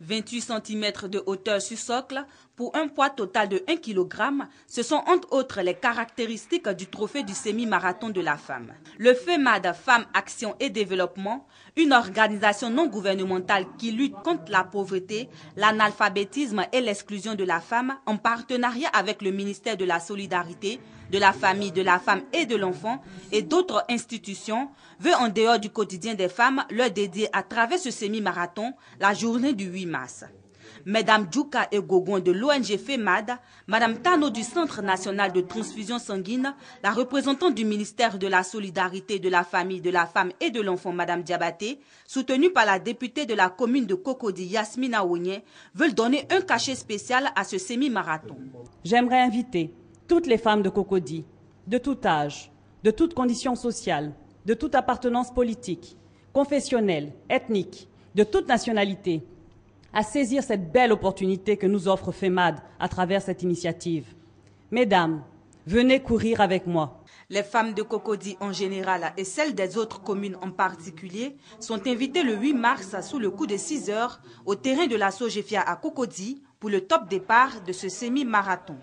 28 cm de hauteur sur socle pour un poids total de 1 kg, ce sont entre autres les caractéristiques du trophée du semi-marathon de la femme. Le FEMAD Femmes Action et Développement, une organisation non gouvernementale qui lutte contre la pauvreté, l'analphabétisme et l'exclusion de la femme en partenariat avec le ministère de la Solidarité, de la famille, de la femme et de l'enfant et d'autres institutions veulent en dehors du quotidien des femmes leur dédier à travers ce semi-marathon la journée du 8 mars. Madame Djouka et Gogon de l'ONG FEMAD, Madame Tano du Centre national de transfusion sanguine, la représentante du ministère de la Solidarité de la Famille, de la Femme et de l'Enfant, Madame Diabaté, soutenue par la députée de la commune de Cocody, Yasmina Ounye, veulent donner un cachet spécial à ce semi-marathon. J'aimerais inviter toutes les femmes de Cocody, de tout âge, de toute condition sociale, de toute appartenance politique, confessionnelle, ethnique, de toute nationalité, à saisir cette belle opportunité que nous offre FEMAD à travers cette initiative. Mesdames, venez courir avec moi. Les femmes de Cocody en général et celles des autres communes en particulier sont invitées le 8 mars à sous le coup de 6 heures au terrain de la Sogefia à Cocody pour le top départ de ce semi-marathon.